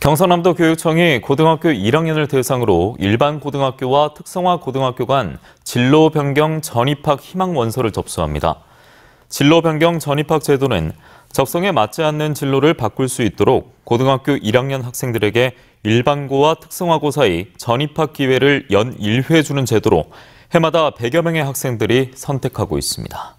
경상남도 교육청이 고등학교 1학년을 대상으로 일반 고등학교와 특성화 고등학교 간 진로 변경 전입학 희망 원서를 접수합니다. 진로 변경 전입학 제도는 적성에 맞지 않는 진로를 바꿀 수 있도록 고등학교 1학년 학생들에게 일반고와 특성화고 사이 전입학 기회를 연 1회 주는 제도로 해마다 100여 명의 학생들이 선택하고 있습니다.